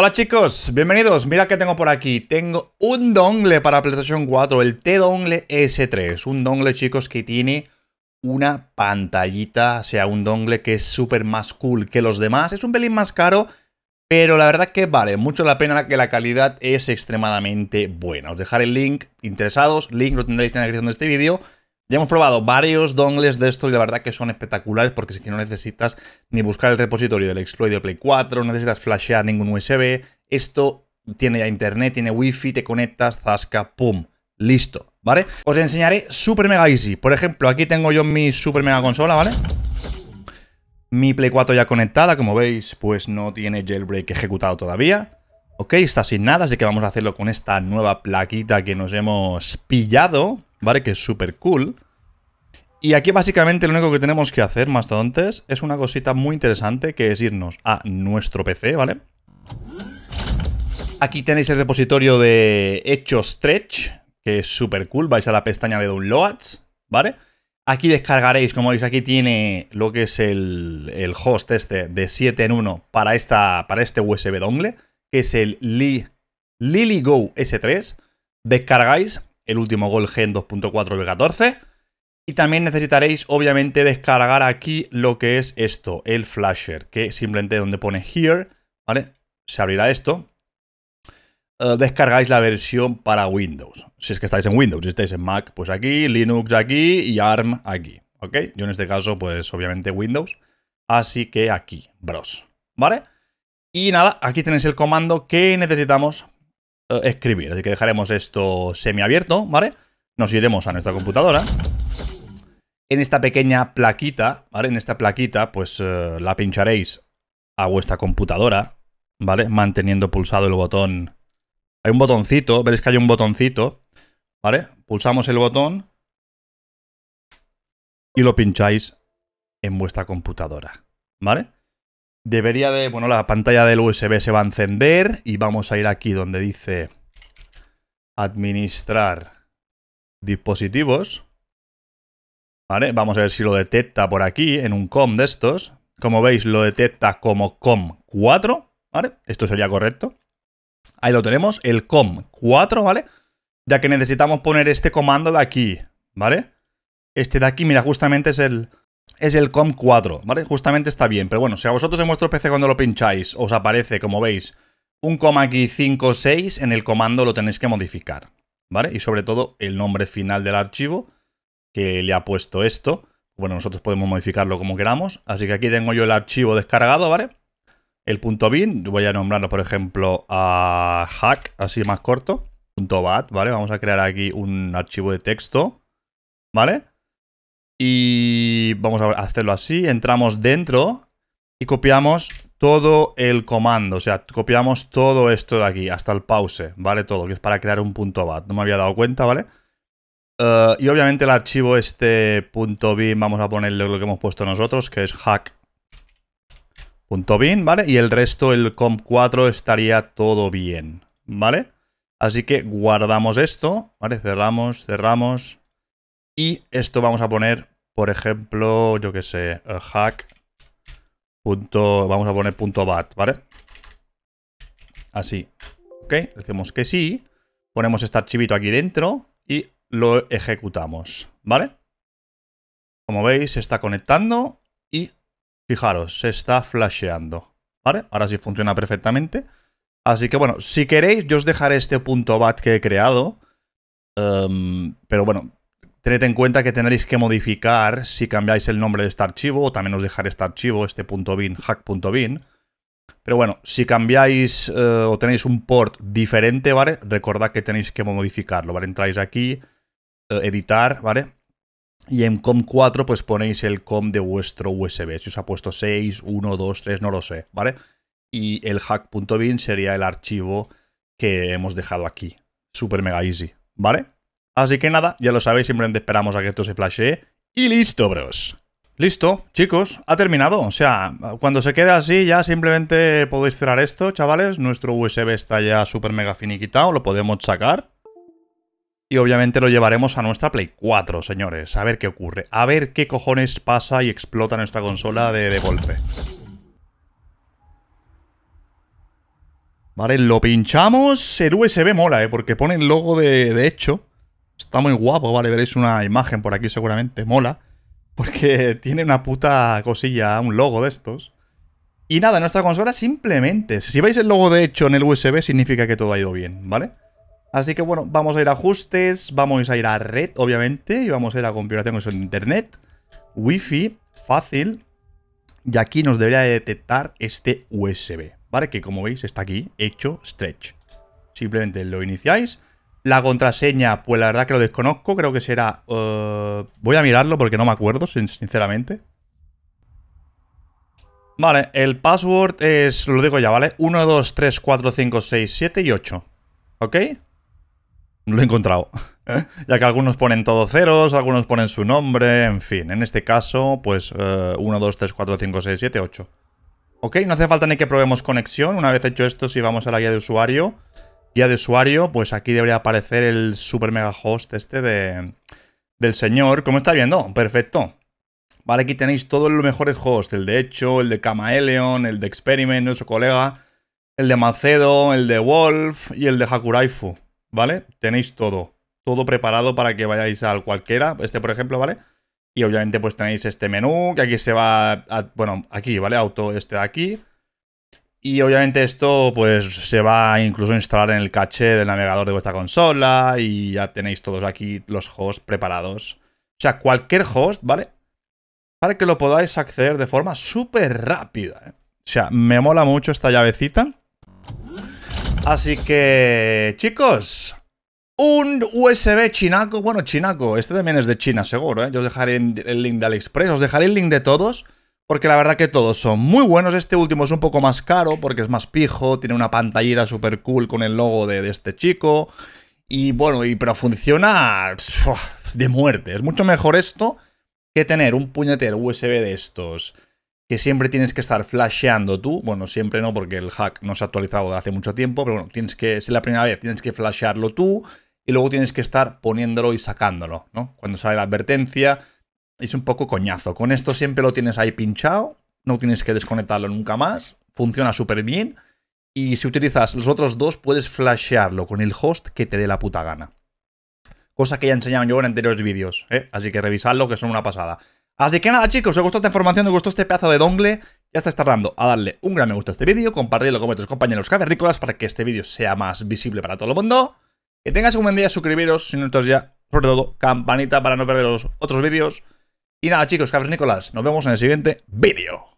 Hola chicos, bienvenidos. Mira que tengo por aquí. Tengo un dongle para PlayStation 4, el T-Dongle S3. Un dongle, chicos, que tiene una pantallita, o sea, un dongle que es súper más cool que los demás. Es un pelín más caro, pero la verdad que vale mucho la pena que la calidad es extremadamente buena. Os dejaré el link, interesados, link lo tendréis en la descripción de este vídeo. Ya hemos probado varios dongles de esto y la verdad que son espectaculares porque si es que no necesitas ni buscar el repositorio del exploit de Play 4, no necesitas flashear ningún USB. Esto tiene ya internet, tiene wifi, te conectas, zasca, pum, listo, ¿vale? Os enseñaré Super Mega Easy. Por ejemplo, aquí tengo yo mi Super Mega Consola, ¿vale? Mi Play 4 ya conectada, como veis, pues no tiene jailbreak ejecutado todavía. Ok, está sin nada, así que vamos a hacerlo con esta nueva plaquita que nos hemos pillado. ¿vale? Que es súper cool. Y aquí básicamente lo único que tenemos que hacer, mastodontes, es una cosita muy interesante que es irnos a nuestro PC, ¿vale? Aquí tenéis el repositorio de hecho stretch, que es súper cool. Vais a la pestaña de downloads, ¿vale? Aquí descargaréis, como veis, aquí tiene lo que es el, el host este de 7 en 1 para, esta, para este USB dongle, que es el LilyGo S3. Descargáis, el último gol Gen 2.4 V14. Y también necesitaréis, obviamente, descargar aquí lo que es esto, el flasher, que simplemente donde pone here, ¿vale? Se abrirá esto. Eh, descargáis la versión para Windows. Si es que estáis en Windows, si estáis en Mac, pues aquí, Linux aquí y ARM aquí, ¿ok? Yo en este caso, pues obviamente Windows. Así que aquí, bros, ¿vale? Y nada, aquí tenéis el comando que necesitamos eh, escribir. Así que dejaremos esto semiabierto, ¿vale? Nos iremos a nuestra computadora. En esta pequeña plaquita, ¿vale? En esta plaquita, pues eh, la pincharéis a vuestra computadora, ¿vale? Manteniendo pulsado el botón. Hay un botoncito, veréis que hay un botoncito, ¿vale? Pulsamos el botón y lo pincháis en vuestra computadora, ¿vale? Debería de, bueno, la pantalla del USB se va a encender y vamos a ir aquí donde dice administrar dispositivos. Vale, vamos a ver si lo detecta por aquí en un COM de estos. Como veis, lo detecta como COM 4, ¿vale? Esto sería correcto. Ahí lo tenemos, el COM 4, ¿vale? Ya que necesitamos poner este comando de aquí, ¿vale? Este de aquí, mira, justamente es el, es el COM 4, ¿vale? Justamente está bien, pero bueno, si a vosotros en vuestro PC cuando lo pincháis os aparece, como veis, un com aquí 56 en el comando lo tenéis que modificar, ¿vale? Y sobre todo el nombre final del archivo, que le ha puesto esto. Bueno, nosotros podemos modificarlo como queramos, así que aquí tengo yo el archivo descargado, ¿vale? El punto .bin, voy a nombrarlo, por ejemplo, a hack, así más corto, .bat, ¿vale? Vamos a crear aquí un archivo de texto, ¿vale? Y vamos a hacerlo así. Entramos dentro y copiamos todo el comando. O sea, copiamos todo esto de aquí, hasta el pause, ¿vale? Todo, que es para crear un punto bat. No me había dado cuenta, ¿vale? Eh, y obviamente el archivo este punto .bin, vamos a ponerle lo que hemos puesto nosotros, que es hack.bin, ¿vale? Y el resto, el comp4, estaría todo bien, ¿vale? Así que guardamos esto, ¿vale? Cerramos, cerramos y esto vamos a poner, por ejemplo, yo que sé, eh, hack. vamos a poner .bat, ¿vale? Así. ¿Ok? Decimos que sí. Ponemos este archivito aquí dentro y lo ejecutamos, ¿vale? Como veis, se está conectando y fijaros, se está flasheando, ¿vale? Ahora sí funciona perfectamente. Así que bueno, si queréis, yo os dejaré este punto .bat que he creado. Em, pero bueno, Tened en cuenta que tendréis que modificar si cambiáis el nombre de este archivo, o también os dejaré este archivo, este .bin, hack.bin. Pero bueno, si cambiáis eh, o tenéis un port diferente, ¿vale? Recordad que tenéis que modificarlo, ¿vale? Entráis aquí, eh, editar, ¿vale? Y en COM4 pues ponéis el COM de vuestro USB. Si os ha puesto 6, 1, 2, 3, no lo sé, ¿vale? Y el hack.bin sería el archivo que hemos dejado aquí. Super mega easy, ¿vale? Así que nada, ya lo sabéis, simplemente esperamos a que esto se flashee. Y listo, bros. Listo, chicos, ha terminado. O sea, cuando se quede así ya simplemente podéis cerrar esto, chavales. Nuestro USB está ya súper mega finiquitado, lo podemos sacar. Y obviamente lo llevaremos a nuestra Play 4, señores. A ver qué ocurre. A ver qué cojones pasa y explota nuestra consola de, de Vale, lo pinchamos. El USB mola, ¿eh? Porque pone el logo de hecho. Está muy guapo, vale, veréis una imagen por aquí seguramente, mola. Porque tiene una puta cosilla, un logo de estos. Y nada, nuestra consola simplemente, si veis el logo de hecho en el USB, significa que todo ha ido bien, ¿vale? Así que bueno, vamos a ir a ajustes, vamos a ir a red, obviamente, y vamos a ir a configuración con internet, Wi-Fi, fácil, y aquí nos debería detectar este USB, ¿vale? Que como veis está aquí, hecho stretch. Simplemente lo iniciáis la contraseña, pues la verdad que lo desconozco. Creo que será. Eh, voy a mirarlo porque no me acuerdo, sinceramente. Vale, el password es, lo digo ya, ¿vale? 1, 2, 3, 4, 5, 6, 7 y 8. ¿Ok? Lo he encontrado. ¿Eh? ya que algunos ponen todos ceros, algunos ponen su nombre, en fin. En este caso, pues 1, 2, 3, 4, 5, 6, 7, 8. Ok, no hace falta ni que probemos conexión. Una vez hecho esto, si vamos a la guía de usuario, guía de usuario, pues aquí debería aparecer el super mega host este de, del señor. ¿Cómo está viendo? Perfecto. Vale, aquí tenéis todos los mejores hosts. El de Hecho, el de Camaleón, el de Experiment, nuestro colega. El de Macedo, el de Wolf y el de Hakuraifu. ¿Vale? Tenéis todo. Todo preparado para que vayáis al cualquiera. Este, por ejemplo, ¿vale? Y obviamente pues tenéis este menú, que aquí se va, a, bueno, aquí, ¿vale? Auto este de aquí. Y obviamente esto pues se va incluso a instalar en el caché del navegador de vuestra consola y ya tenéis todos aquí los hosts preparados. O sea, cualquier host, ¿vale? Para que lo podáis acceder de forma súper rápida. ¿eh? O sea, me mola mucho esta llavecita. Así que, chicos, un USB chinaco. Bueno, chinaco, este también es de China, seguro. ¿eh? Yo os dejaré el link de AliExpress, os dejaré el link de todos. Porque la verdad que todos son muy buenos. Este último es un poco más caro porque es más pijo. Tiene una pantallera súper cool con el logo de, este chico. Y bueno, y, pero funciona de muerte. Es mucho mejor esto que tener un puñetero USB de estos que siempre tienes que estar flasheando tú. Bueno, siempre no porque el hack no se ha actualizado de hace mucho tiempo. Pero bueno, tienes que, es la primera vez, tienes que flashearlo tú. Y luego tienes que estar poniéndolo y sacándolo, ¿no? Cuando sale la advertencia es un poco coñazo. Con esto siempre lo tienes ahí pinchado, no tienes que desconectarlo nunca más, funciona súper bien. Y si utilizas los otros dos, puedes flashearlo con el host que te dé la puta gana. Cosa que ya he enseñado yo en anteriores vídeos, ¿eh? así que revisadlo que son una pasada. Así que nada chicos, si os gustó esta información, os gustó este pedazo de dongle, ya estáis tardando a darle un gran me gusta a este vídeo, compartidlo con vuestros compañeros cavernícolas para que este vídeo sea más visible para todo el mundo. Que tengáis un buen día, suscribiros, si no entonces ya, sobre todo, campanita para no perder los otros vídeos. Y nada chicos, Cabres Nicolás, nos vemos en el siguiente vídeo.